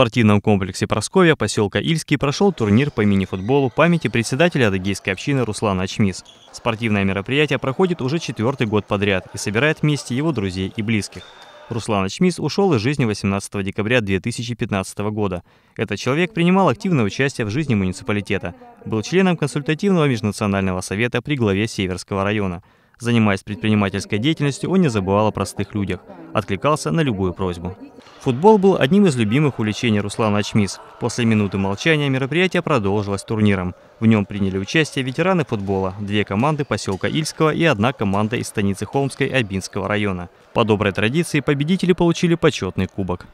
спортивном комплексе «Просковья» поселка Ильский прошел турнир по мини-футболу памяти председателя адыгейской общины Руслана Ачмис. Спортивное мероприятие проходит уже четвертый год подряд и собирает вместе его друзей и близких. Руслан Ачмис ушел из жизни 18 декабря 2015 года. Этот человек принимал активное участие в жизни муниципалитета, был членом консультативного межнационального совета при главе Северского района – Занимаясь предпринимательской деятельностью, он не забывал о простых людях, откликался на любую просьбу. Футбол был одним из любимых увлечений Руслана Ачмис. После минуты молчания мероприятие продолжилось турниром. В нем приняли участие ветераны футбола, две команды поселка Ильского и одна команда из станицы Холмской Абинского района. По доброй традиции победители получили почетный кубок.